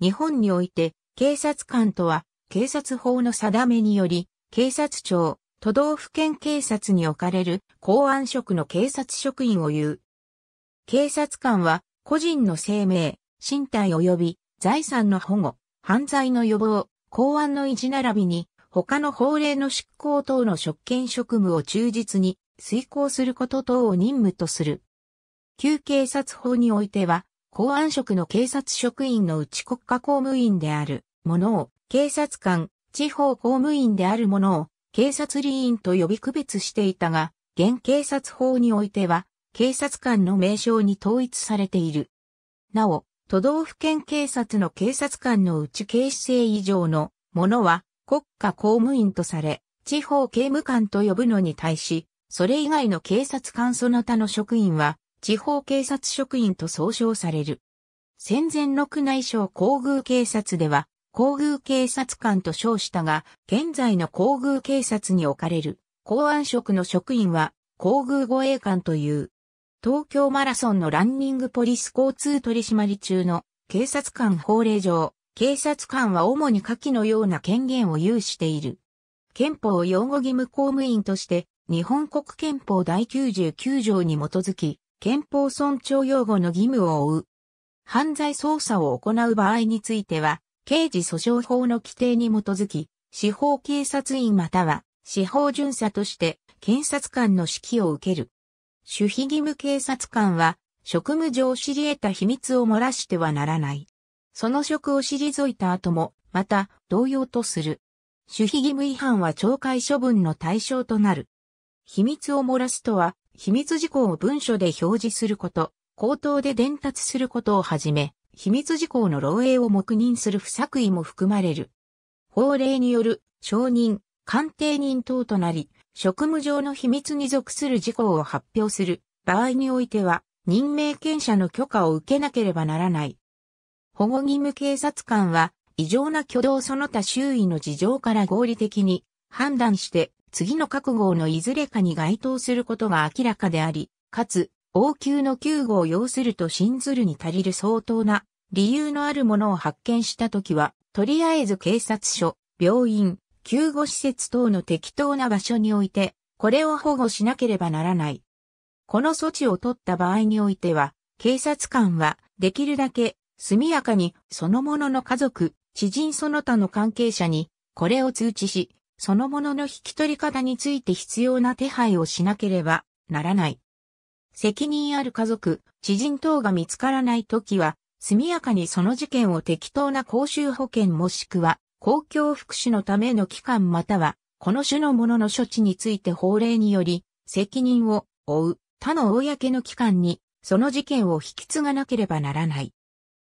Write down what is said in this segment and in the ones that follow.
日本において、警察官とは、警察法の定めにより、警察庁、都道府県警察に置かれる公安職の警察職員を言う。警察官は、個人の生命、身体及び財産の保護、犯罪の予防、公安の維持並びに、他の法令の執行等の職権職務を忠実に遂行すること等を任務とする。旧警察法においては、公安職の警察職員のうち国家公務員であるものを、警察官、地方公務員であるものを、警察理員と呼び区別していたが、現警察法においては、警察官の名称に統一されている。なお、都道府県警察の警察官のうち警視正以上のものは国家公務員とされ、地方刑務官と呼ぶのに対し、それ以外の警察官その他の職員は地方警察職員と総称される。戦前の内省皇宮警察では、皇宮警察官と称したが、現在の皇宮警察に置かれる公安職の職員は、皇宮護衛官という。東京マラソンのランニングポリス交通取締中の警察官法令上、警察官は主に下記のような権限を有している。憲法擁護義務公務員として、日本国憲法第99条に基づき、憲法尊重擁護の義務を負う。犯罪捜査を行う場合については、刑事訴訟法の規定に基づき、司法警察員または司法巡査として検察官の指揮を受ける。守秘義務警察官は職務上知り得た秘密を漏らしてはならない。その職を退いた後も、また同様とする。守秘義務違反は懲戒処分の対象となる。秘密を漏らすとは、秘密事項を文書で表示すること、口頭で伝達することをはじめ、秘密事項の漏洩を黙認する不作為も含まれる。法令による承認、鑑定人等となり、職務上の秘密に属する事項を発表する場合においては、任命権者の許可を受けなければならない。保護義務警察官は、異常な挙動その他周囲の事情から合理的に判断して次の各号のいずれかに該当することが明らかであり、かつ、王宮の9号要すると信ずるに足りる相当な理由のあるものを発見したときは、とりあえず警察署、病院、救護施設等の適当な場所において、これを保護しなければならない。この措置を取った場合においては、警察官は、できるだけ、速やかに、そのものの家族、知人その他の関係者に、これを通知し、そのものの引き取り方について必要な手配をしなければならない。責任ある家族、知人等が見つからないときは、速やかにその事件を適当な公衆保険もしくは、公共福祉のための機関または、この種のものの処置について法令により、責任を負う他の公の機関に、その事件を引き継がなければならない。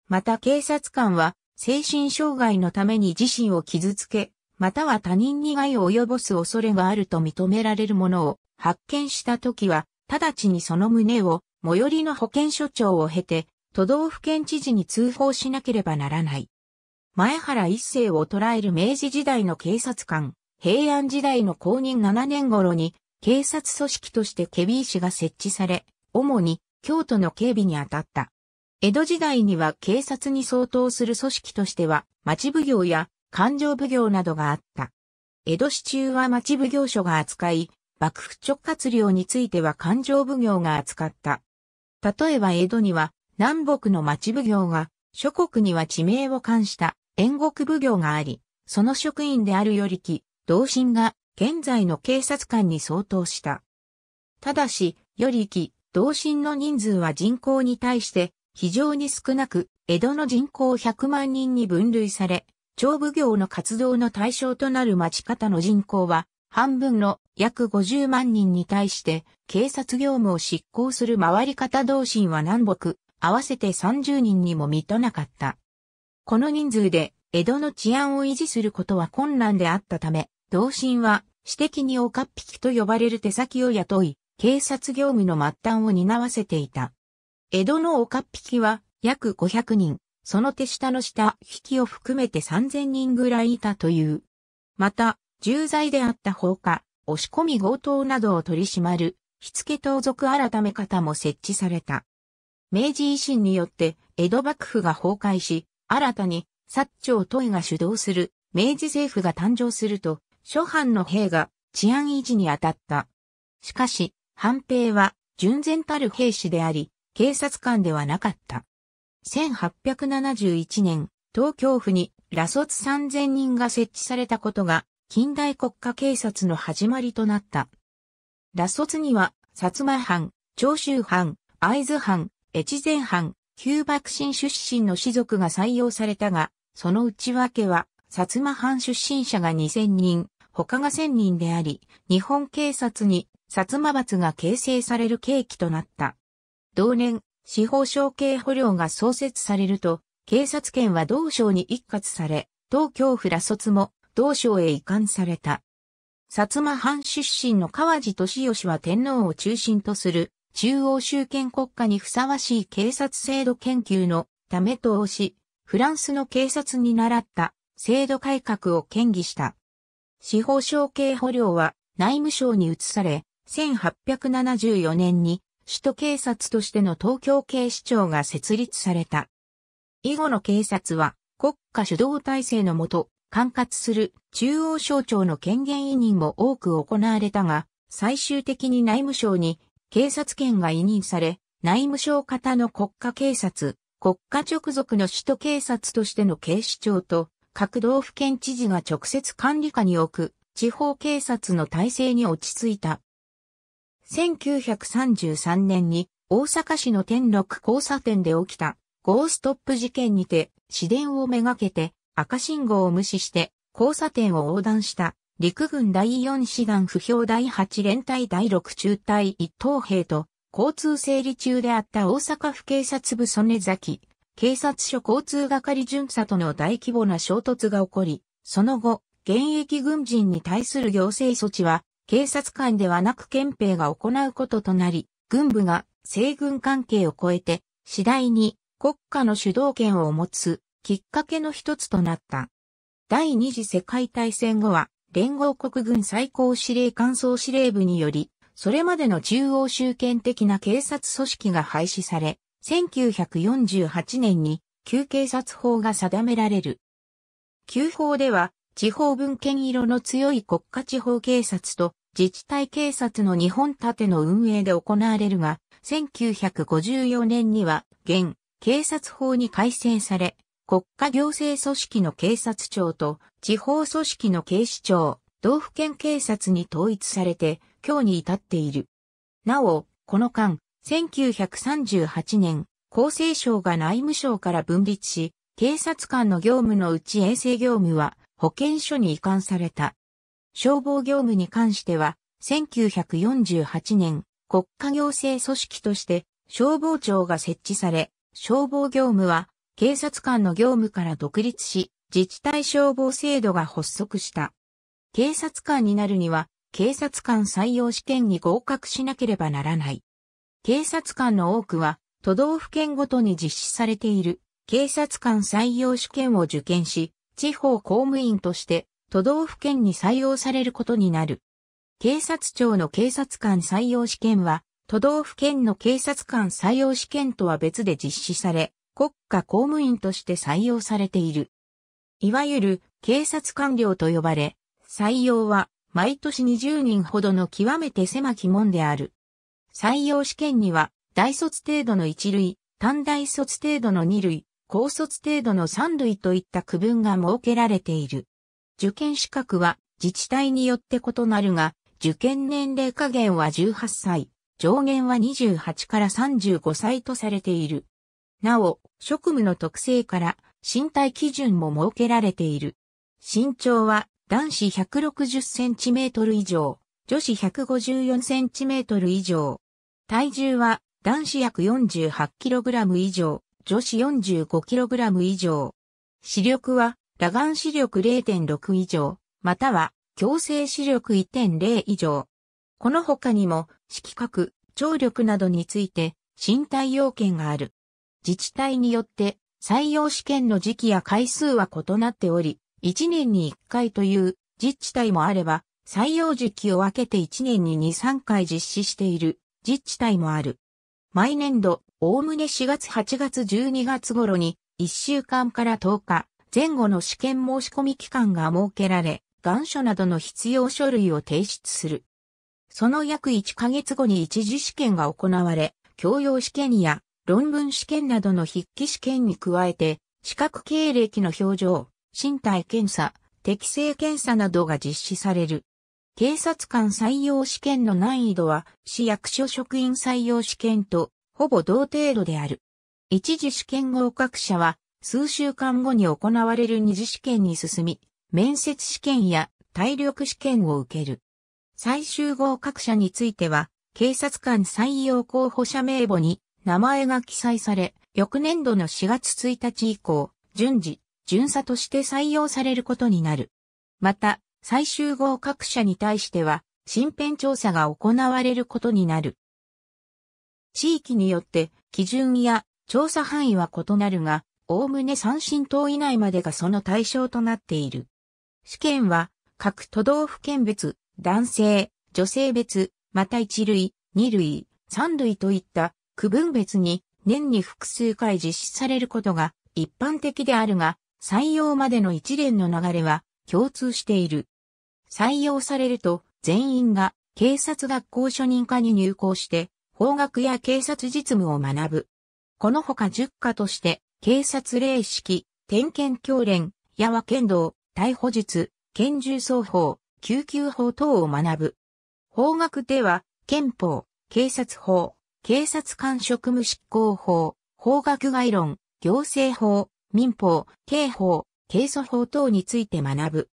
また警察官は、精神障害のために自身を傷つけ、または他人に害を及ぼす恐れがあると認められるものを発見したときは、直ちにその旨を最寄りの保健所長を経て、都道府県知事に通報しなければならない。前原一世を捉える明治時代の警察官、平安時代の公認7年頃に、警察組織としてケビー氏が設置され、主に京都の警備に当たった。江戸時代には警察に相当する組織としては、町奉行や勘定奉行などがあった。江戸市中は町奉行所が扱い、幕府直轄領については勘定奉行が扱った。例えば江戸には南北の町奉行が、諸国には地名を冠した遠国奉行があり、その職員であるよりき、同心が現在の警察官に相当した。ただし、よりき、同心の人数は人口に対して非常に少なく、江戸の人口100万人に分類され、長奉行の活動の対象となる町方の人口は、半分の約50万人に対して、警察業務を執行する回り方同心は南北、合わせて30人にも満たなかった。この人数で、江戸の治安を維持することは困難であったため、同心は、私的に岡っ引きと呼ばれる手先を雇い、警察業務の末端を担わせていた。江戸の岡っ引きは、約500人。その手下の下引きを含めて3000人ぐらいいたという。また、重罪であった放火、押し込み強盗などを取り締まる、火付盗賊改め方も設置された。明治維新によって江戸幕府が崩壊し、新たに薩長都医が主導する明治政府が誕生すると、諸藩の兵が治安維持に当たった。しかし、藩兵は純然たる兵士であり、警察官ではなかった。1871年、東京府に羅卒3000人が設置されたことが、近代国家警察の始まりとなった。羅卒には、薩摩藩、長州藩、会津藩、越前藩、旧幕臣出身の士族が採用されたが、その内訳は、薩摩藩出身者が2000人、他が1000人であり、日本警察に薩摩閥が形成される契機となった。同年、司法省警捕領が創設されると、警察権は同省に一括され、東京府ら卒も同省へ移管された。薩摩藩出身の川地敏義は天皇を中心とする中央集権国家にふさわしい警察制度研究のため投資、フランスの警察に習った制度改革を建議した。司法省警捕領は内務省に移され、1874年に首都警察としての東京警視庁が設立された。以後の警察は国家主導体制のもと、管轄する中央省庁の権限委任も多く行われたが、最終的に内務省に警察権が委任され、内務省型の国家警察、国家直属の首都警察としての警視庁と、各道府県知事が直接管理下に置く地方警察の体制に落ち着いた。1933年に大阪市の天禄交差点で起きたゴーストップ事件にて、市電をめがけて赤信号を無視して交差点を横断した陸軍第4師団不評第8連隊第6中隊一等兵と交通整理中であった大阪府警察部曽根崎警察署交通係巡査との大規模な衝突が起こり、その後、現役軍人に対する行政措置は警察官ではなく憲兵が行うこととなり、軍部が西軍関係を超えて、次第に国家の主導権を持つきっかけの一つとなった。第二次世界大戦後は、連合国軍最高司令官総司令部により、それまでの中央集権的な警察組織が廃止され、1948年に旧警察法が定められる。旧法では、地方文献色の強い国家地方警察と自治体警察の日本盾の運営で行われるが、1954年には現警察法に改正され、国家行政組織の警察庁と地方組織の警視庁、道府県警察に統一されて、今日に至っている。なお、この間、1938年、厚生省が内務省から分立し、警察官の業務のうち衛生業務は保健所に移管された。消防業務に関しては、1948年、国家行政組織として消防庁が設置され、消防業務は警察官の業務から独立し、自治体消防制度が発足した。警察官になるには、警察官採用試験に合格しなければならない。警察官の多くは、都道府県ごとに実施されている警察官採用試験を受験し、地方公務員として都道府県に採用されることになる。警察庁の警察官採用試験は、都道府県の警察官採用試験とは別で実施され、国家公務員として採用されている。いわゆる警察官僚と呼ばれ、採用は毎年20人ほどの極めて狭き門である。採用試験には、大卒程度の一類、短大卒程度の二類、高卒程度の三類といった区分が設けられている。受験資格は自治体によって異なるが、受験年齢下限は18歳、上限は28から35歳とされている。なお、職務の特性から身体基準も設けられている。身長は男子160センチメートル以上、女子154センチメートル以上。体重は男子約48キログラム以上、女子 45kg 以上。視力は、裸眼視力0.6以上、または、強制視力1.0以上。この他にも、色覚、聴力などについて、身体要件がある。自治体によって、採用試験の時期や回数は異なっており、1年に1回という自治体もあれば、採用時期を分けて1年に2、3回実施している自治体もある。毎年度、おおむね4月8月12月頃に、1週間から10日、前後の試験申し込み期間が設けられ、願書などの必要書類を提出する。その約1ヶ月後に一次試験が行われ、教養試験や論文試験などの筆記試験に加えて、資格経歴の表情、身体検査、適性検査などが実施される。警察官採用試験の難易度は、市役所職員採用試験とほぼ同程度である。一次試験合格者は、数週間後に行われる二次試験に進み、面接試験や体力試験を受ける。最終合格者については、警察官採用候補者名簿に名前が記載され、翌年度の4月1日以降、順次、巡査として採用されることになる。また、最終合格者に対しては、身辺調査が行われることになる。地域によって基準や調査範囲は異なるが、おおむね三振等以内までがその対象となっている。試験は各都道府県別、男性、女性別、また一類、二類、三類といった区分別に年に複数回実施されることが一般的であるが、採用までの一連の流れは共通している。採用されると全員が警察学校初任科に入校して法学や警察実務を学ぶ。このほか10として、警察霊式、点検教練、矢和剣道、逮捕術、拳銃奏法、救急法等を学ぶ。法学では、憲法、警察法、警察官職務執行法、法学概論、行政法、民法、刑法、刑訴法等について学ぶ。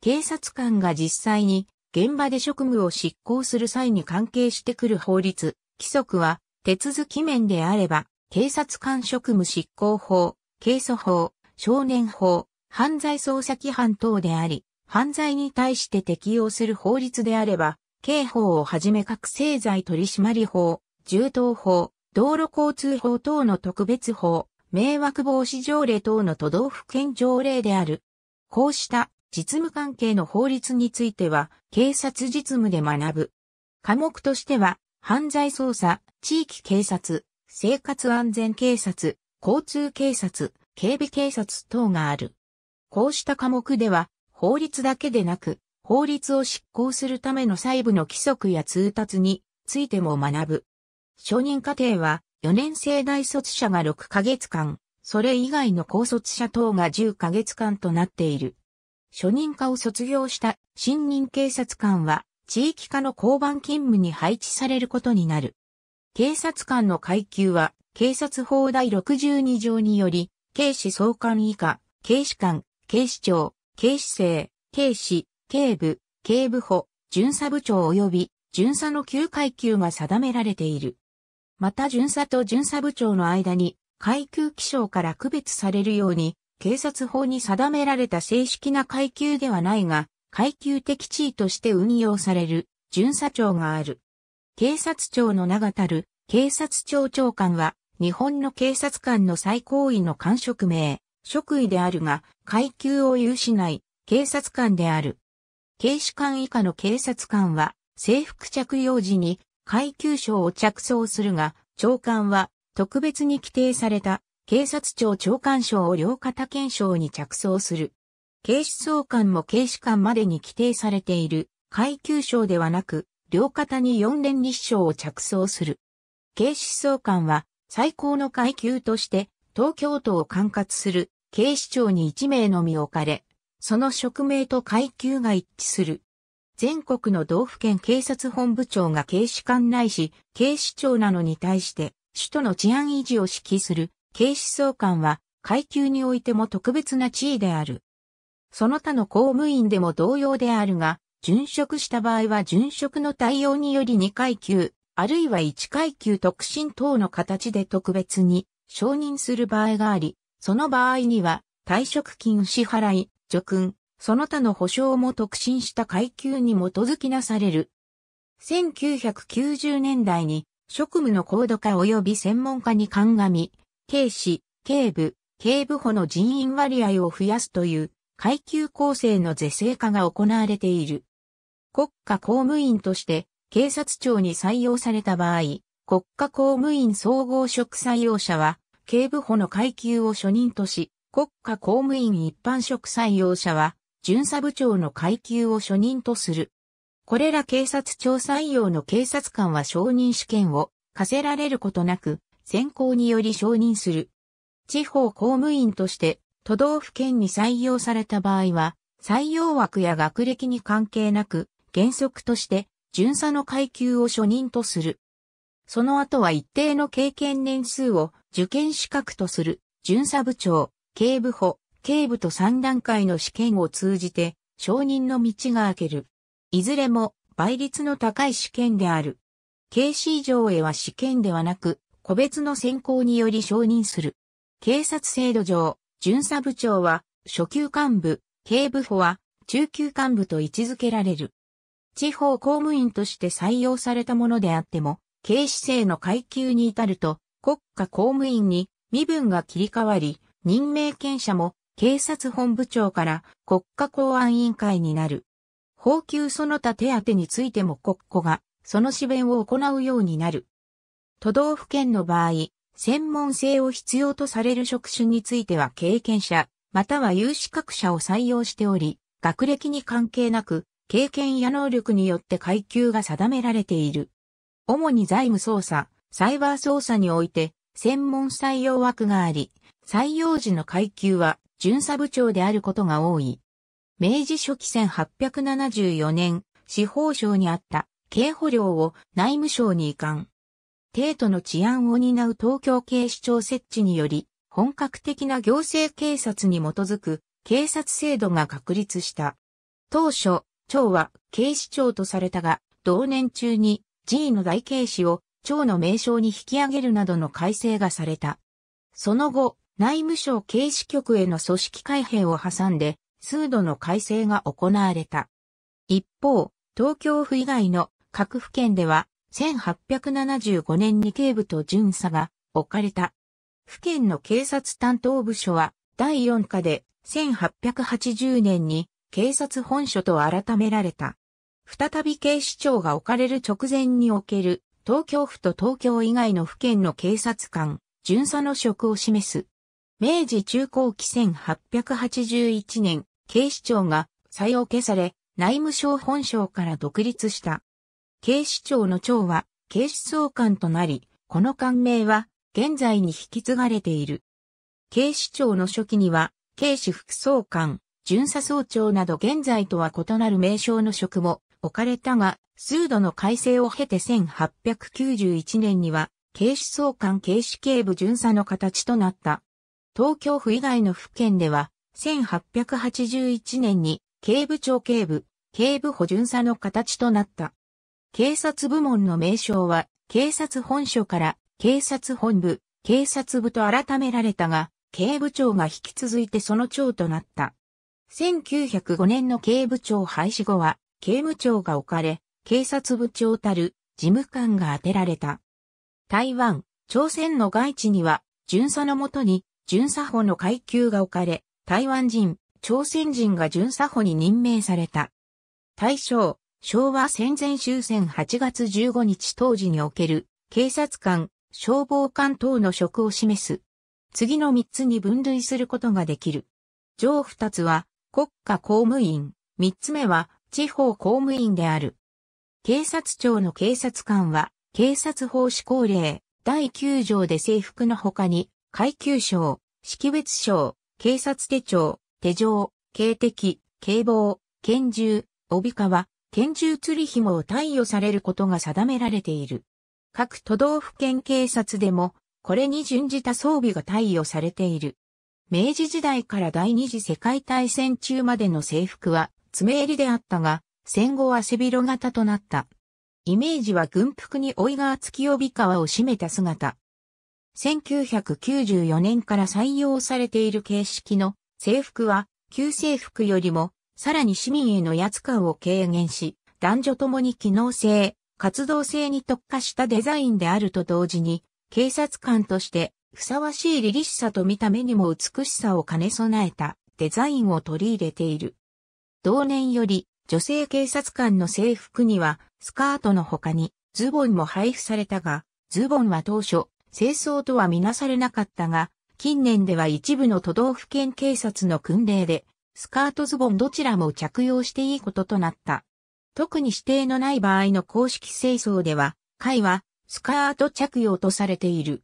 警察官が実際に現場で職務を執行する際に関係してくる法律、規則は、手続き面であれば、警察官職務執行法、刑訴法、少年法、犯罪捜査規範等であり、犯罪に対して適用する法律であれば、刑法をはじめ覚醒剤取締法、銃刀法、道路交通法等の特別法、迷惑防止条例等の都道府県条例である。こうした実務関係の法律については、警察実務で学ぶ。科目としては、犯罪捜査、地域警察、生活安全警察、交通警察、警備警察等がある。こうした科目では、法律だけでなく、法律を執行するための細部の規則や通達についても学ぶ。承認過程は、4年生大卒者が6ヶ月間、それ以外の高卒者等が10ヶ月間となっている。初任科を卒業した新任警察官は地域課の交番勤務に配置されることになる。警察官の階級は警察法第62条により、警視総監以下、警視官、警視庁、警視正、警視、警部、警部補、巡査部長及び巡査の旧階級が定められている。また巡査と巡査部長の間に階級気象から区別されるように警察法に定められた正式な階級ではないが、階級的地位として運用される巡査長がある。警察庁の名がたる警察庁長官は日本の警察官の最高位の官職名、職位であるが階級を有しない警察官である。警視官以下の警察官は制服着用時に階級章を着装するが長官は特別に規定された警察庁長官賞を両肩検証に着想する。警視総監も警視官までに規定されている階級賞ではなく、両肩に四連立賞を着想する。警視総監は最高の階級として東京都を管轄する警視庁に一名のみ置かれ、その職名と階級が一致する。全国の道府県警察本部長が警視官ないし、警視庁なのに対して、首都の治安維持を指揮する警視総監は階級においても特別な地位である。その他の公務員でも同様であるが、殉職した場合は殉職の対応により2階級、あるいは1階級特進等の形で特別に承認する場合があり、その場合には退職金支払い、除訓、その他の保障も特進した階級に基づきなされる。1990年代に職務の高度化及び専門家に鑑み、警視、警部、警部補の人員割合を増やすという階級構成の是正化が行われている。国家公務員として警察庁に採用された場合、国家公務員総合職採用者は警部補の階級を初任とし、国家公務員一般職採用者は巡査部長の階級を初任とする。これら警察庁採用の警察官は承認試験を課せられることなく、選考により承認する。地方公務員として都道府県に採用された場合は、採用枠や学歴に関係なく、原則として巡査の階級を初任とする。その後は一定の経験年数を受験資格とする巡査部長、警部補、警部と3段階の試験を通じて承認の道が開ける。いずれも倍率の高い試験である。警視上へは試験ではなく、個別の選考により承認する。警察制度上、巡査部長は、初級幹部、警部補は、中級幹部と位置づけられる。地方公務員として採用されたものであっても、警視正の階級に至ると、国家公務員に身分が切り替わり、任命権者も警察本部長から国家公安委員会になる。法給その他手当についても国庫がその支弁を行うようになる。都道府県の場合、専門性を必要とされる職種については経験者、または有資格者を採用しており、学歴に関係なく、経験や能力によって階級が定められている。主に財務操作、サイバー捜査において、専門採用枠があり、採用時の階級は巡査部長であることが多い。明治初期1874年、司法省にあった刑捕料を内務省に移管。帝都の治安を担う東京警視庁設置により、本格的な行政警察に基づく警察制度が確立した。当初、長は警視庁とされたが、同年中に G の大警視を長の名称に引き上げるなどの改正がされた。その後、内務省警視局への組織改編を挟んで、数度の改正が行われた。一方、東京府以外の各府県では1875年に警部と巡査が置かれた。府県の警察担当部署は第4課で1880年に警察本署と改められた。再び警視庁が置かれる直前における東京府と東京以外の府県の警察官、巡査の職を示す。明治中後期1881年、警視庁が再置けされ、内務省本省から独立した。警視庁の長は警視総監となり、この官名は現在に引き継がれている。警視庁の初期には、警視副総監、巡査総長など現在とは異なる名称の職も置かれたが、数度の改正を経て1891年には、警視総監警視警部巡査の形となった。東京府以外の府県では、1881年に警部長警部、警部補巡査の形となった。警察部門の名称は、警察本署から、警察本部、警察部と改められたが、警部長が引き続いてその長となった。1905年の警部長廃止後は、警務長が置かれ、警察部長たる事務官が当てられた。台湾、朝鮮の外地には、巡査のもとに、巡査法の階級が置かれ、台湾人、朝鮮人が巡査法に任命された。大正、昭和戦前終戦8月15日当時における警察官、消防官等の職を示す。次の3つに分類することができる。上2つは国家公務員、3つ目は地方公務員である。警察庁の警察官は警察法施行令第9条で制服の他に階級賞、識別賞、警察手帳、手錠、警笛、警棒、拳銃、帯川、拳銃釣り紐を貸与されることが定められている。各都道府県警察でも、これに準じた装備が貸与されている。明治時代から第二次世界大戦中までの制服は、爪襟であったが、戦後は背広型となった。イメージは軍服に追いが付き帯革を締めた姿。1994年から採用されている形式の制服は、旧制服よりもさらに市民への威圧感を軽減し、男女ともに機能性、活動性に特化したデザインであると同時に、警察官としてふさわしい凛々しさと見た目にも美しさを兼ね備えたデザインを取り入れている。同年より女性警察官の制服にはスカートの他にズボンも配布されたが、ズボンは当初清掃とはみなされなかったが、近年では一部の都道府県警察の訓令でスカートズボンどちらも着用していいこととなった。特に指定のない場合の公式清掃では、会はスカート着用とされている。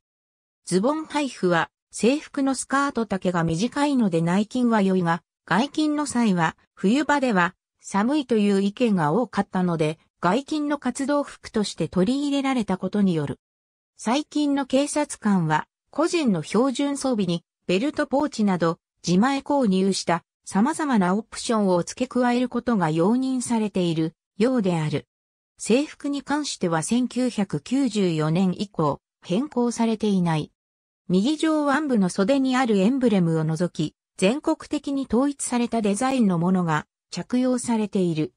ズボン配布は制服のスカート丈が短いので内勤は良いが、外勤の際は冬場では寒いという意見が多かったので、外勤の活動服として取り入れられたことによる。最近の警察官は個人の標準装備にベルトポーチなど自前購入した様々なオプションを付け加えることが容認されているようである。制服に関しては1994年以降変更されていない。右上腕部の袖にあるエンブレムを除き、全国的に統一されたデザインのものが着用されている。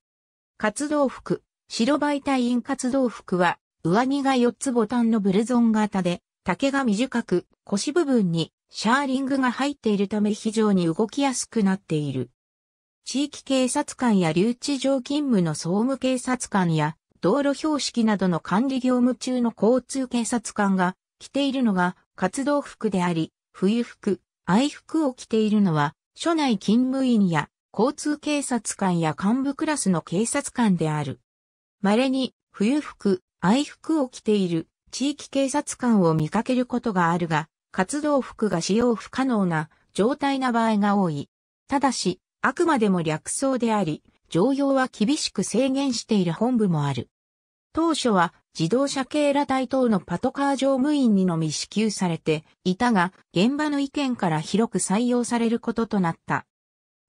活動服、白媒イ隊員活動服は、上着が4つボタンのブルゾン型で、丈が短く、腰部分にシャーリングが入っているため非常に動きやすくなっている。地域警察官や留置場勤務の総務警察官や道路標識などの管理業務中の交通警察官が着ているのが活動服であり、冬服、愛服を着ているのは署内勤務員や交通警察官や幹部クラスの警察官である。稀に冬服、愛服を着ている地域警察官を見かけることがあるが、活動服が使用不可能な状態な場合が多い。ただし、あくまでも略装であり、常用は厳しく制限している本部もある。当初は自動車系ら隊等のパトカー乗務員にのみ支給されていたが、現場の意見から広く採用されることとなった。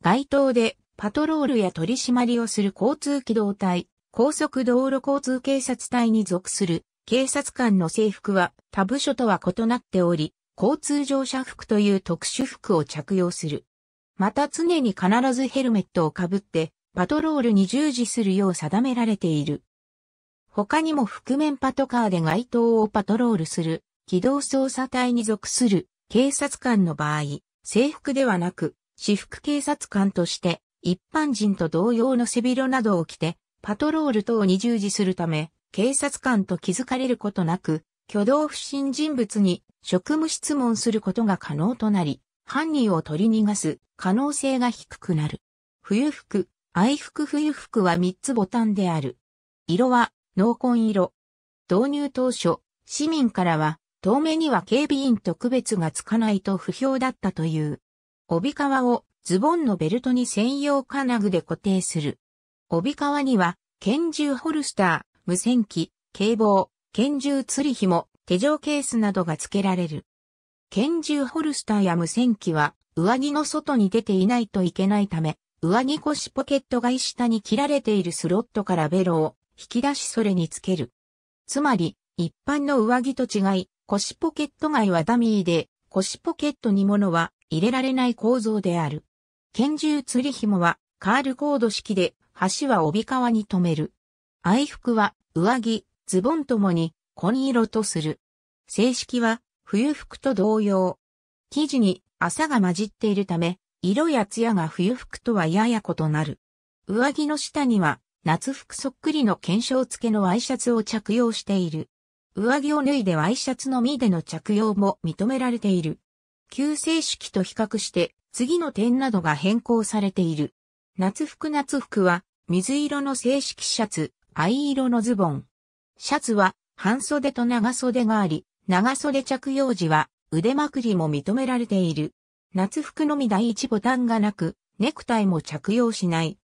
街頭でパトロールや取り締まりをする交通機動隊、高速道路交通警察隊に属する警察官の制服は他部署とは異なっており、交通乗車服という特殊服を着用する。また常に必ずヘルメットをかぶってパトロールに従事するよう定められている。他にも覆面パトカーで街灯をパトロールする、機動捜査隊に属する警察官の場合、制服ではなく、私服警察官として一般人と同様の背広などを着て、パトロール等に従事するため、警察官と気づかれることなく、挙動不審人物に職務質問することが可能となり、犯人を取り逃がす可能性が低くなる。冬服、愛服冬服は3つボタンである。色は濃紺色。導入当初、市民からは、遠目には警備員と区別がつかないと不評だったという。帯革をズボンのベルトに専用金具で固定する。帯革には、拳銃ホルスター、無線機、警棒、拳銃釣り紐、手錠ケースなどが付けられる。拳銃ホルスターや無線機は、上着の外に出ていないといけないため、上着腰ポケット外下に切られているスロットからベロを引き出しそれにつける。つまり、一般の上着と違い、腰ポケット外はダミーで、腰ポケットに物は入れられない構造である。拳銃釣り紐はカールコード式で、端は帯皮に留める。愛服は上着、ズボンともに紺色とする。正式は冬服と同様。生地に朝が混じっているため、色や艶が冬服とはやや異なる。上着の下には夏服そっくりの検証付けのワイシャツを着用している。上着を脱いでワイシャツのみでの着用も認められている。旧正式と比較して次の点などが変更されている。夏服夏服は水色の正式シャツ、藍色のズボン、シャツは半袖と長袖があり、長袖着用時は腕まくりも認められている。夏服のみ第一ボタンがなく、ネクタイも着用しない。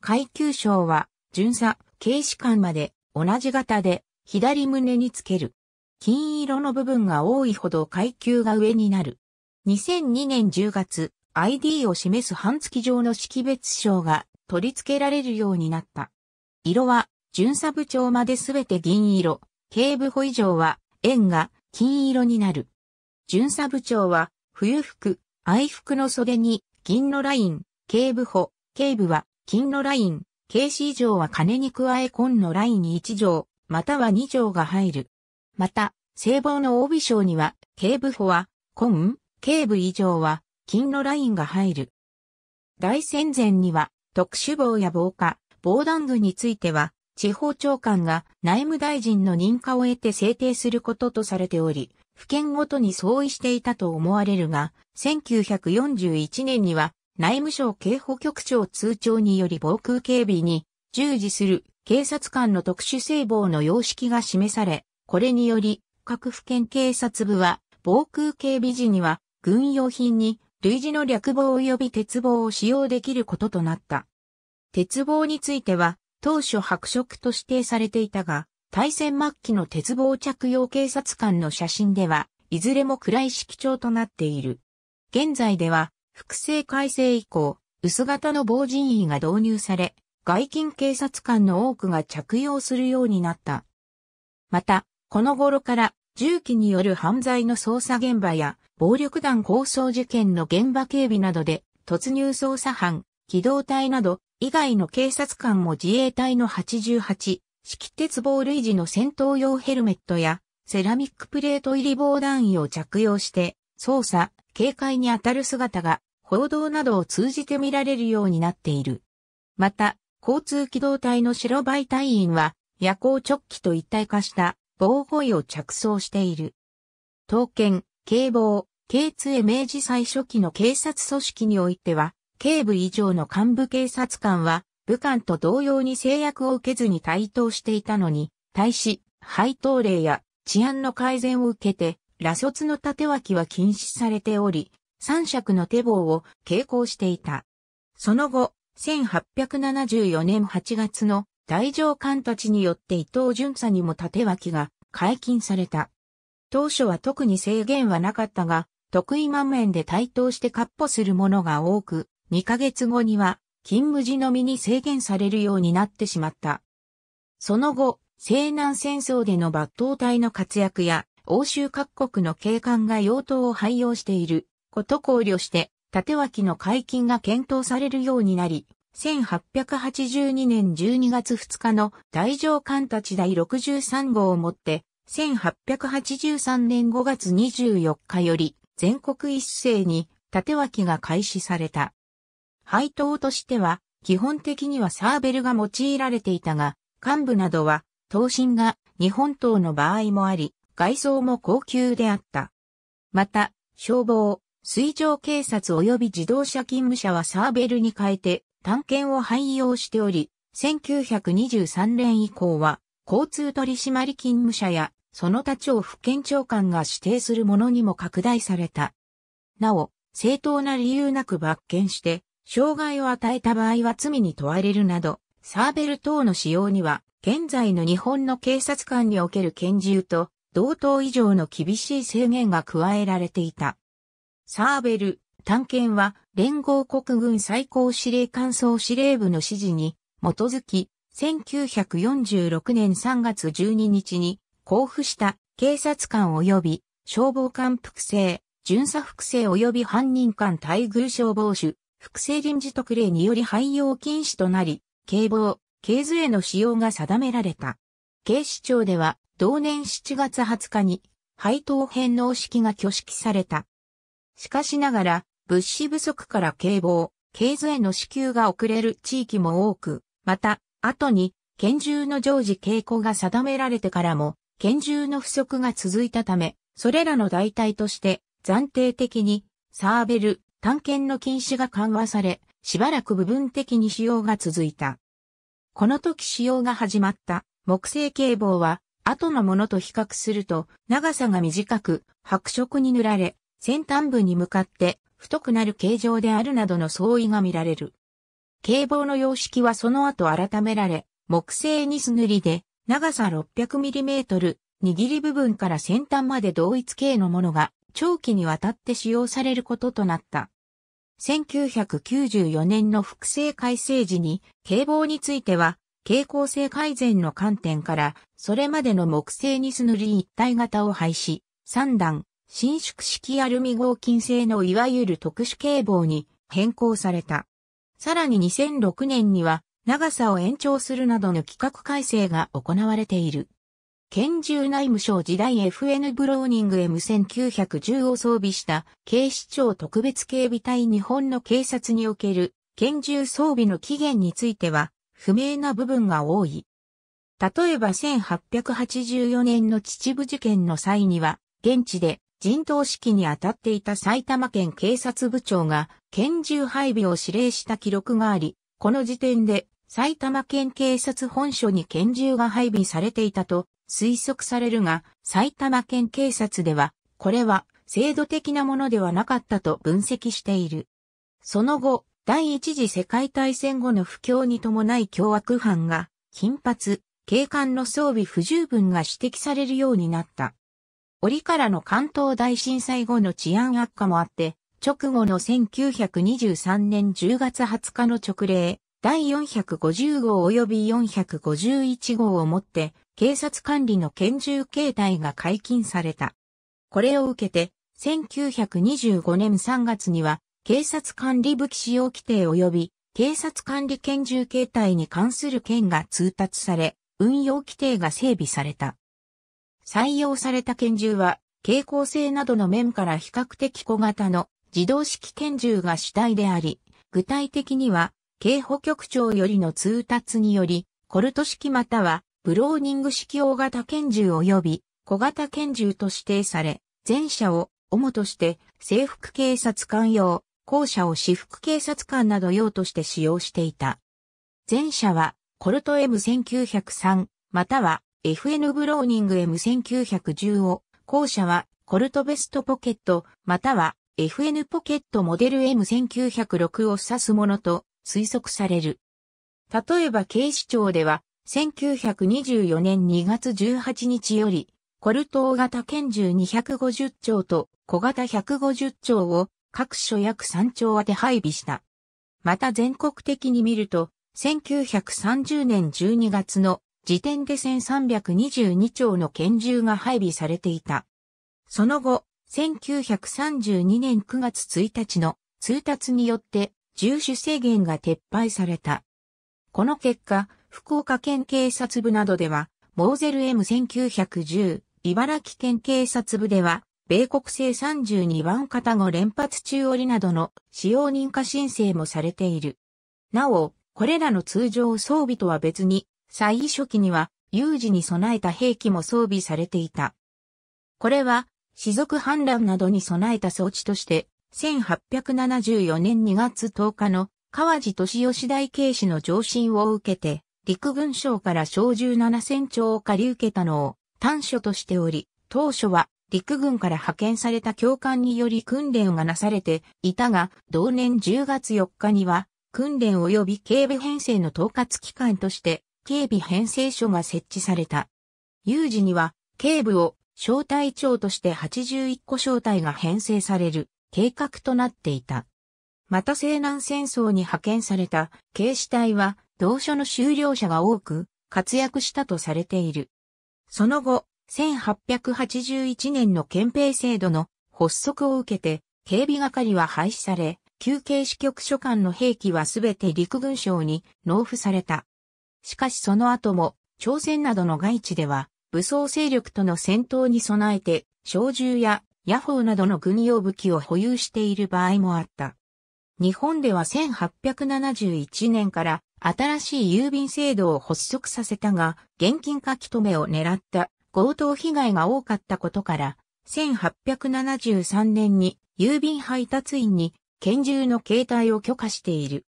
階級章は、巡査、警視官まで同じ型で左胸につける。金色の部分が多いほど階級が上になる。2002年10月、ID を示す半月状の識別章が取り付けられるようになった。色は巡査部長まで全て銀色、警部補以上は円が金色になる。巡査部長は冬服、愛服の袖に銀のライン、警部補、警部は金のライン、警視以上は金に加え紺のラインに1条、または2条が入る。また、聖望の帯章には、警部補は、紺、警部以上は、金のラインが入る。大戦前には、特殊棒や防火、防弾具については、地方長官が内務大臣の認可を得て制定することとされており、府県ごとに相違していたと思われるが、1941年には内務省警保局長通帳により防空警備に従事する警察官の特殊性防の様式が示され、これにより各府県警察部は防空警備時には軍用品に類似の略棒及び鉄棒を使用できることとなった。鉄棒については当初白色と指定されていたが、対戦末期の鉄棒着用警察官の写真では、いずれも暗い色調となっている。現在では、複製改正以降、薄型の防塵衣が導入され、外勤警察官の多くが着用するようになった。また、この頃から銃器による犯罪の捜査現場や暴力団抗争事件の現場警備などで突入捜査班、機動隊など以外の警察官も自衛隊の88式鉄棒類似の戦闘用ヘルメットやセラミックプレート入り防弾衣を着用して捜査、警戒に当たる姿が報道などを通じて見られるようになっている。また、交通機動隊の白バイ隊員は夜行直帰と一体化した防護衣を着装している。刀剣、警棒、K2 明治最初期の警察組織においては、警部以上の幹部警察官は、武官と同様に制約を受けずに対等していたのに、対し、配当令や治安の改善を受けて、羅卒の縦脇は禁止されており、三尺の手棒を傾向していた。その後、1874年8月の大上官たちによって伊藤巡査にも縦脇が解禁された。当初は特に制限はなかったが、得意満面で対等して割歩する者が多く、2ヶ月後には勤務時のみに制限されるようになってしまった。その後、西南戦争での抜刀隊の活躍や、欧州各国の警官が用途を廃用していること考慮して、縦脇の解禁が検討されるようになり、1882年12月2日の大上官たち第63号をもって、1883年5月24日より全国一斉に縦脇が開始された。配当としては、基本的にはサーベルが用いられていたが、幹部などは、刀身が日本刀の場合もあり、外装も高級であった。また、消防、水上警察及び自動車勤務者はサーベルに変えて、探検を廃用しており、1923年以降は、交通取締勤務者や、その他庁府県長官が指定するものにも拡大された。なお、正当な理由なく罰権して、障害を与えた場合は罪に問われるなど、サーベル等の使用には、現在の日本の警察官における拳銃と、同等以上の厳しい制限が加えられていた。サーベル、探検は、連合国軍最高司令官総司令部の指示に、基づき、1946年3月12日に、交付した警察官及び消防官複製、巡査複製及び犯人間待遇消防手、複製臨時特例により廃用禁止となり、警棒、系図への使用が定められた。警視庁では、同年7月20日に、配当返納式が挙式された。しかしながら、物資不足から警棒、系図への支給が遅れる地域も多く、また、後に、拳銃の常時傾向が定められてからも、拳銃の不足が続いたため、それらの代替として、暫定的に、サーベル、探検の禁止が緩和され、しばらく部分的に使用が続いた。この時使用が始まった木製警棒は、後のものと比較すると、長さが短く、白色に塗られ、先端部に向かって太くなる形状であるなどの相違が見られる。警棒の様式はその後改められ、木製ニス塗りで、長さ 600mm、握り部分から先端まで同一形のものが長期にわたって使用されることとなった。1994年の複製改正時に、警棒については、傾向性改善の観点から、それまでの木製にす塗り一体型を廃止、3段、伸縮式アルミ合金製のいわゆる特殊警棒に変更された。さらに2006年には、長さを延長するなどの規格改正が行われている。拳銃内務省時代 FN ブローニング M1910 を装備した警視庁特別警備隊日本の警察における拳銃装備の起源については不明な部分が多い。例えば1884年の秩父事件の際には現地で人頭指揮に当たっていた埼玉県警察部長が拳銃配備を指令した記録があり、この時点で埼玉県警察本署に拳銃が配備されていたと推測されるが、埼玉県警察では、これは制度的なものではなかったと分析している。その後、第一次世界大戦後の不況に伴い凶悪犯が頻発、警官の装備不十分が指摘されるようになった。折からの関東大震災後の治安悪化もあって、直後の1923年10月20日の直令、第450号及び451号をもって、警察管理の拳銃形態が解禁された。これを受けて、1925年3月には、警察管理武器使用規定及び、警察管理拳銃形態に関する件が通達され、運用規定が整備された。採用された拳銃は、傾向性などの面から比較的小型の自動式拳銃が主体であり、具体的には、警保局長よりの通達により、コルト式またはブローニング式大型拳銃及び小型拳銃と指定され、前者を主として制服警察官用、後者を私服警察官など用として使用していた。前者はコルト M1903 または FN ブローニング M1910 を、後者はコルトベストポケットまたは FN ポケットモデル M1906 を指すものと推測される。例えば警視庁では1924年2月18日より、コルトー型拳銃250丁と小型150丁を各所約3丁宛て配備した。また全国的に見ると、1930年12月の時点で1322丁の拳銃が配備されていた。その後、1932年9月1日の通達によって、銃種制限が撤廃された。この結果、福岡県警察部などでは、モーゼル M1910、茨城県警察部では、米国製32番型後連発中折りなどの使用認可申請もされている。なお、これらの通常装備とは別に、最初期には有事に備えた兵器も装備されていた。これは、死族反乱などに備えた装置として、1874年2月10日の川地敏義大警視の上申を受けて、陸軍省から小銃7千丁を借り受けたのを短所としており、当初は陸軍から派遣された教官により訓練がなされていたが、同年10月4日には訓練及び警備編成の統括機関として警備編成所が設置された。有事には警部を小隊長として81個小隊が編成される計画となっていた。また西南戦争に派遣された警視隊は同書の修了者が多く活躍したとされている。その後、1881年の憲兵制度の発足を受けて、警備係は廃止され、旧警視局所管の兵器はすべて陸軍省に納付された。しかしその後も、朝鮮などの外地では、武装勢力との戦闘に備えて、小銃やヤホーなどの軍用武器を保有している場合もあった。日本では1871年から新しい郵便制度を発足させたが、現金書き留めを狙った強盗被害が多かったことから、1873年に郵便配達員に拳銃の携帯を許可している。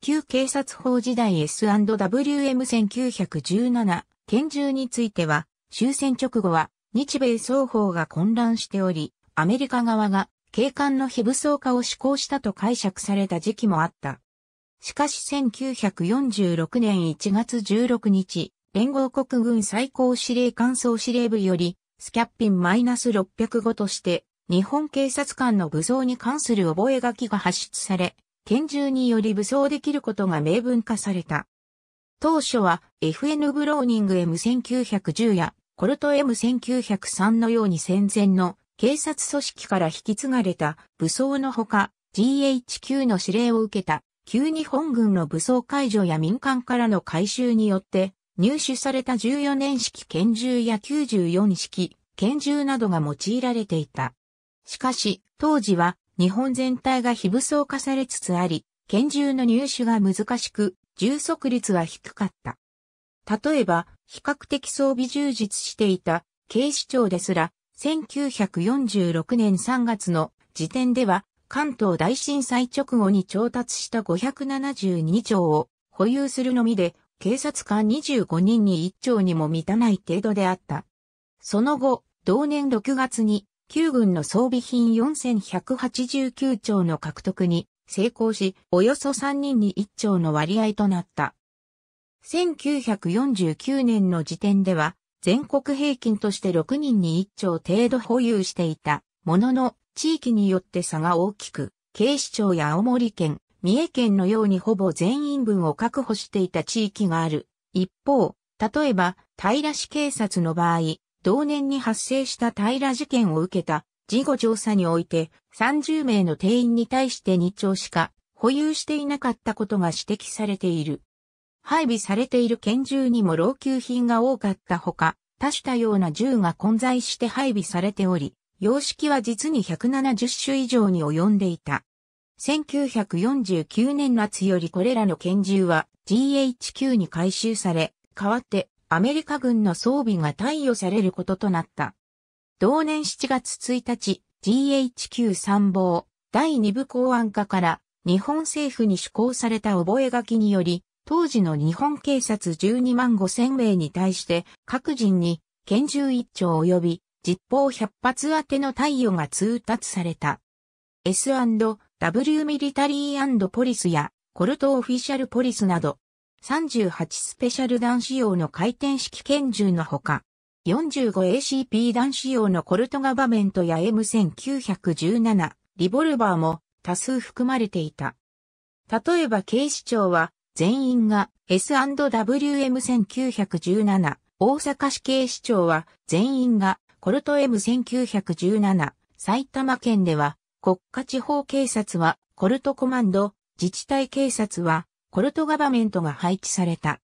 旧警察法時代 S&WM1917 拳銃については、終戦直後は日米双方が混乱しており、アメリカ側が警官の非武装化を施行したと解釈された時期もあった。しかし1946年1月16日、連合国軍最高司令官総司令部より、スキャッピン -605 として、日本警察官の武装に関する覚書が発出され、拳銃により武装できることが明文化された。当初は FN ブローニング M1910 やコルト M1903 のように戦前の警察組織から引き継がれた武装のほか GHQ の指令を受けた旧日本軍の武装解除や民間からの回収によって入手された14年式拳銃や94式拳銃などが用いられていた。しかし、当時は日本全体が非武装化されつつあり、拳銃の入手が難しく、充速率は低かった。例えば、比較的装備充実していた警視庁ですら、1946年3月の時点では関東大震災直後に調達した572丁を保有するのみで、警察官25人に1丁にも満たない程度であった。その後、同年6月に、旧軍の装備品4189丁の獲得に成功し、およそ3人に1丁の割合となった。1949年の時点では、全国平均として6人に1丁程度保有していた。ものの、地域によって差が大きく、警視庁や青森県、三重県のようにほぼ全員分を確保していた地域がある。一方、例えば、平市警察の場合、同年に発生した平事件を受けた事後調査において30名の定員に対して2丁しか保有していなかったことが指摘されている。配備されている拳銃にも老朽品が多かったほか、多種多様な銃が混在して配備されており、様式は実に170種以上に及んでいた。1949年夏よりこれらの拳銃は GHQ に回収され、代わってアメリカ軍の装備が貸与されることとなった。同年7月1日、GHQ 参謀第2部公安課から日本政府に施行された覚書により、当時の日本警察12万5千名に対して各人に拳銃1丁及び実砲100発当ての貸与が通達された。S&W ミリタリーポリスやコルトオフィシャルポリスなど、38スペシャル弾仕様の回転式拳銃のほか、45ACP 弾仕様のコルトガバメントや M1917 リボルバーも多数含まれていた。例えば警視庁は全員が S&WM1917 大阪市警視庁は全員がコルト M1917、埼玉県では、国家地方警察は、コルトコマンド、自治体警察は、コルトガバメントが配置された。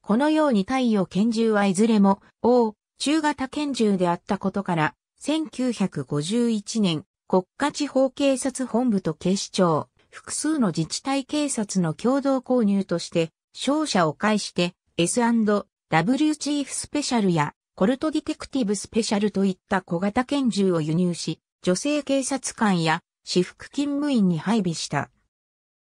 このように太陽拳銃はいずれも、O、中型拳銃であったことから、1951年、国家地方警察本部と警視庁、複数の自治体警察の共同購入として、商社を介して S&W チーフスペシャルやコルトディテクティブスペシャルといった小型拳銃を輸入し、女性警察官や私服勤務員に配備した。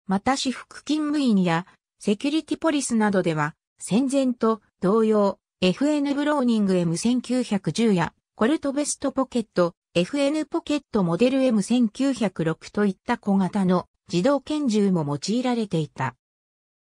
また私服勤務員やセキュリティポリスなどでは、戦前と同様、FN ブローニング M1910 やコルトベストポケット、FN ポケットモデル M1906 といった小型の自動拳銃も用いられていた。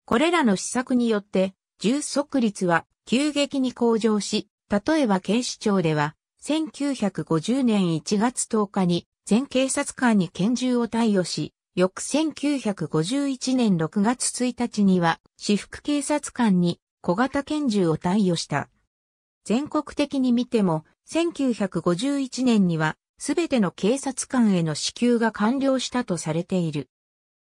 これらの施策によって、銃速率は急激に向上し、例えば警視庁では、1950年1月10日に全警察官に拳銃を貸与し、翌1951年6月1日には、私服警察官に小型拳銃を貸与した。全国的に見ても、1951年には、すべての警察官への支給が完了したとされている。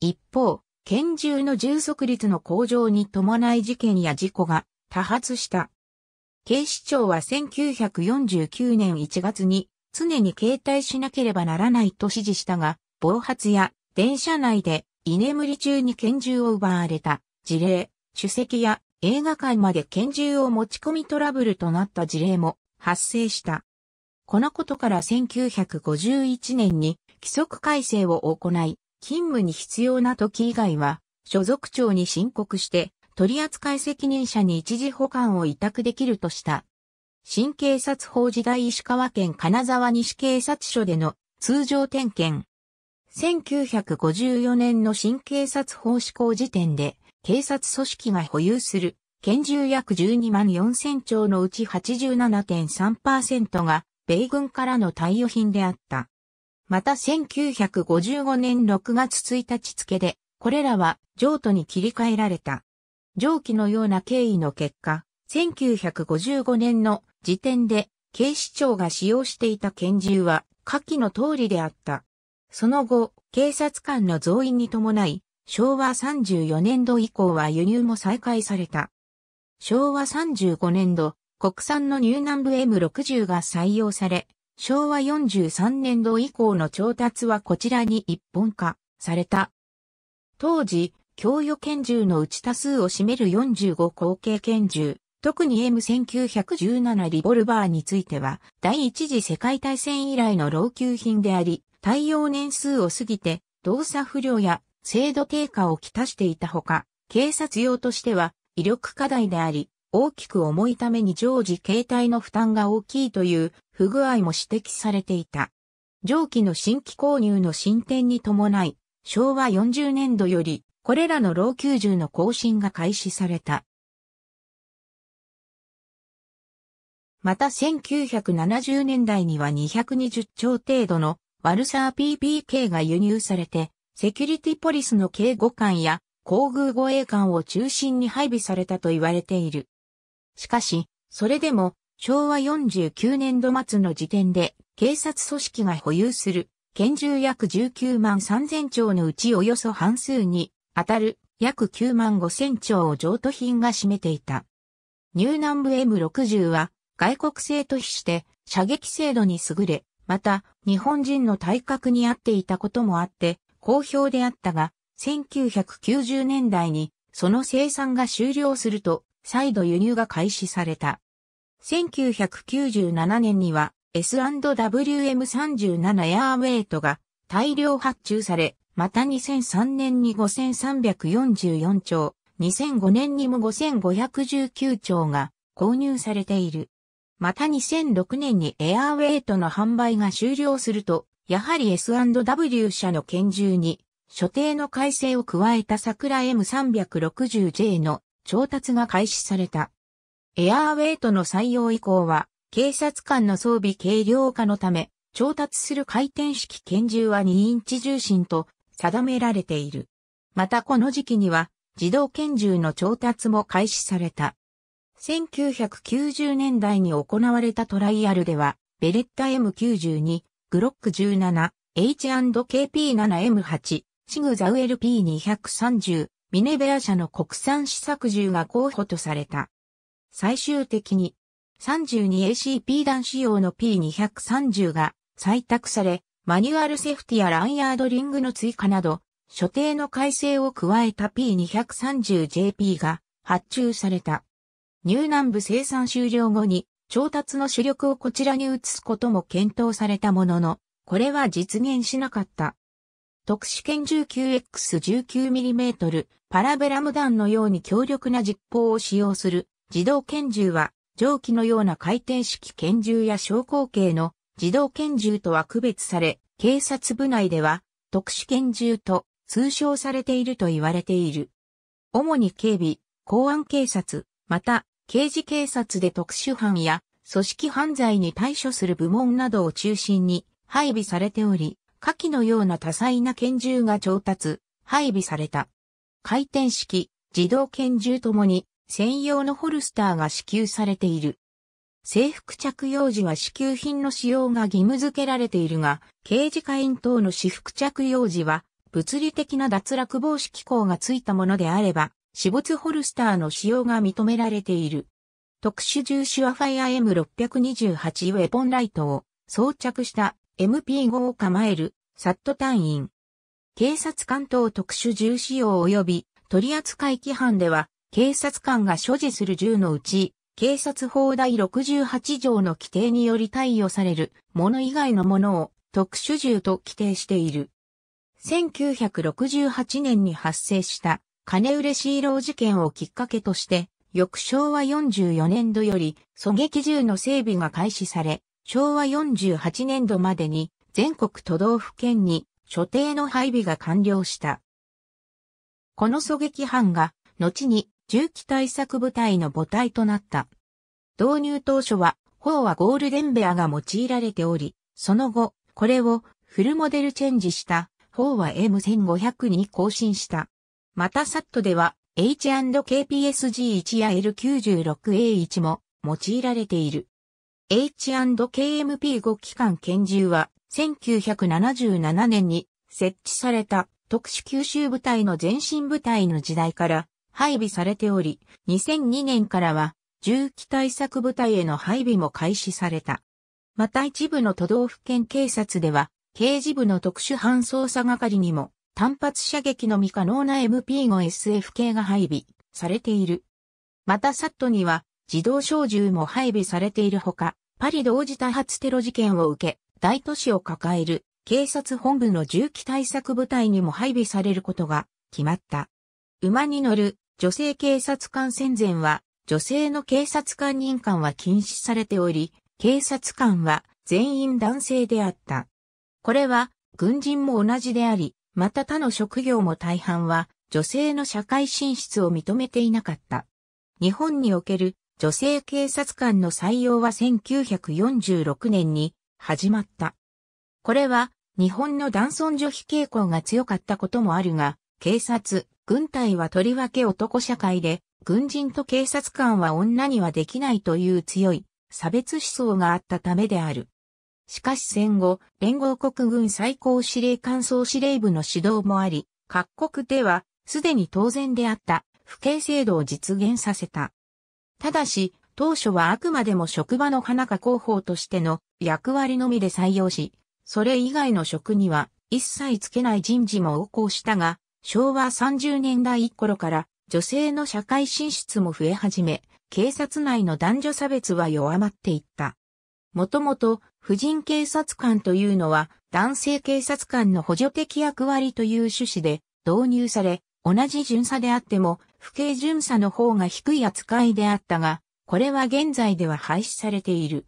一方、拳銃の充足率の向上に伴い事件や事故が多発した。警視庁は1949年1月に常に携帯しなければならないと指示したが、暴発や電車内で居眠り中に拳銃を奪われた事例、主席や映画館まで拳銃を持ち込みトラブルとなった事例も発生した。このことから1951年に規則改正を行い、勤務に必要な時以外は所属庁に申告して取扱責任者に一時保管を委託できるとした。新警察法時代石川県金沢西警察署での通常点検。1954年の新警察法施行時点で、警察組織が保有する拳銃約12万4000丁のうち87.3%が米軍からの貸与品であった。また1955年6月1日付で、これらは譲渡に切り替えられた。上記のような経緯の結果、1955年の時点で警視庁が使用していた拳銃は下記の通りであった。その後、警察官の増員に伴い、昭和34年度以降は輸入も再開された。昭和35年度、国産の入南部 M60 が採用され、昭和43年度以降の調達はこちらに一本化された。当時、供与拳銃のうち多数を占める45口径拳銃、特に M1917 リボルバーについては、第一次世界大戦以来の老朽品であり、耐用年数を過ぎて、動作不良や精度低下をきたしていたほか、警察用としては威力課題であり、大きく重いために常時携帯の負担が大きいという不具合も指摘されていた。上記の新規購入の進展に伴い、昭和40年度よりこれらの老朽銃の更新が開始された。また1970年代には220兆程度のワルサー PPK が輸入されて、セキュリティポリスの警護官や航宮護衛官を中心に配備されたと言われている。しかし、それでも昭和49年度末の時点で警察組織が保有する拳銃約19万3000丁のうちおよそ半数に当たる約9万5千兆を譲渡品が占めていた。ニューナンブ M60 は外国製と比して射撃精度に優れ、また日本人の体格に合っていたこともあって好評であったが、1990年代にその生産が終了すると再度輸入が開始された。1997年には S&WM37 エアーウェイトが大量発注され、また2003年に5344兆、2005年にも5519兆が購入されている。また2006年にエアーウェイトの販売が終了すると、やはり S&W 社の拳銃に、所定の改正を加えた桜 M360J の調達が開始された。エアーウェイトの採用以降は、警察官の装備軽量化のため、調達する回転式拳銃は2インチ重心と定められている。またこの時期には自動拳銃の調達も開始された。1990年代に行われたトライアルでは、ベレッタ M92、グロック17、H&KP7M8、シグザウ LP230、ミネベア社の国産試作銃が候補とされた。最終的に 32ACP 弾仕様の P230 が採択され、マニュアルセフティやランヤードリングの追加など、所定の改正を加えた P230JP が発注された。ニューナン部生産終了後に調達の主力をこちらに移すことも検討されたものの、これは実現しなかった。特殊拳 19X19mm パラベラム弾のように強力な実砲を使用する自動拳銃は蒸気のような回転式拳銃や昇降径の自動拳銃とは区別され、警察部内では特殊拳銃と通称されていると言われている。主に警備、公安警察、また刑事警察で特殊犯や組織犯罪に対処する部門などを中心に配備されており、下記のような多彩な拳銃が調達、配備された。回転式、自動拳銃ともに専用のホルスターが支給されている。制服着用時は支給品の使用が義務付けられているが、刑事課員等の私服着用時は、物理的な脱落防止機構がついたものであれば、私物ホルスターの使用が認められている。特殊重視はファイア M628 ウェポンライトを装着した MP5 を構えるサット隊員。警察官等特殊重使用及び取扱規範では警察官が所持する銃のうち警察法第68条の規定により貸与されるもの以外のものを特殊銃と規定している。1968年に発生した金売れシーロー事件をきっかけとして、翌昭和44年度より狙撃銃の整備が開始され、昭和48年度までに全国都道府県に所定の配備が完了した。この狙撃班が後に銃器対策部隊の母体となった。導入当初は、砲はゴールデンベアが用いられており、その後、これをフルモデルチェンジした砲は M1500 に更新した。またサットでは H&KPSG1 や L96A1 も用いられている。H&KMP5 機関拳銃は1977年に設置された特殊吸収部隊の前進部隊の時代から配備されており、2002年からは銃器対策部隊への配備も開始された。また一部の都道府県警察では、刑事部の特殊搬送査係にも、単発射撃の未可能な MP5 SF 系が配備されている。またサットには、自動小銃も配備されているほか、パリ同時多発テロ事件を受け、大都市を抱える警察本部の銃器対策部隊にも配備されることが決まった。馬に乗る女性警察官戦前は、女性の警察官任官は禁止されており、警察官は全員男性であった。これは、軍人も同じであり、また他の職業も大半は、女性の社会進出を認めていなかった。日本における女性警察官の採用は1946年に始まった。これは日本の男尊女卑傾向が強かったこともあるが、警察、軍隊はとりわけ男社会で、軍人と警察官は女にはできないという強い差別思想があったためである。しかし戦後、連合国軍最高司令官総司令部の指導もあり、各国ではすでに当然であった父兄制度を実現させた。ただし、当初はあくまでも職場の花か広報としての役割のみで採用し、それ以外の職には一切つけない人事も横行したが、昭和30年代頃から女性の社会進出も増え始め、警察内の男女差別は弱まっていった。もともと、婦人警察官というのは、男性警察官の補助的役割という趣旨で導入され、同じ巡査であっても、不敬巡査の方が低い扱いであったが、これは現在では廃止されている。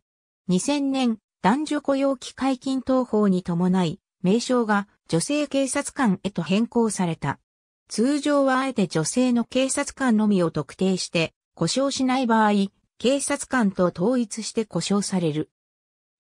2000年、男女雇用機会均等法に伴い、名称が女性警察官へと変更された。通常はあえて女性の警察官のみを特定して、故障しない場合、警察官と統一して故障される。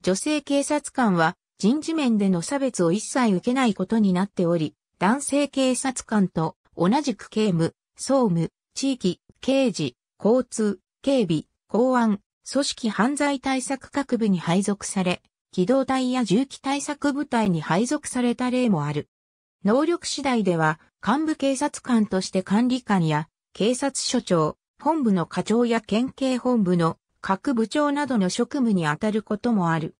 女性警察官は人事面での差別を一切受けないことになっており、男性警察官と同じく刑務、総務、地域、刑事、交通、警備、公安、組織犯罪対策各部に配属され、機動隊や銃器対策部隊に配属された例もある。能力次第では、幹部警察官として管理官や、警察署長、本部の課長や県警本部の各部長などの職務に当たることもある。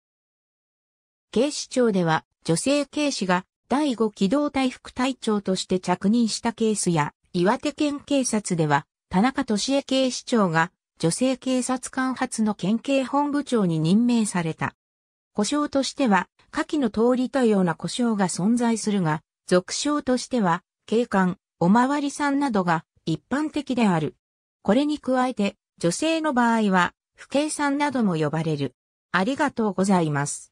警視庁では、女性警視が第5機動隊副隊長として着任したケースや、岩手県警察では、田中俊恵警視庁が女性警察官発の県警本部長に任命された。故障としては、下記の通りたような故障が存在するが、俗称としては、警官、おまわりさんなどが一般的である。これに加えて、女性の場合は、不敬さんなども呼ばれる。ありがとうございます。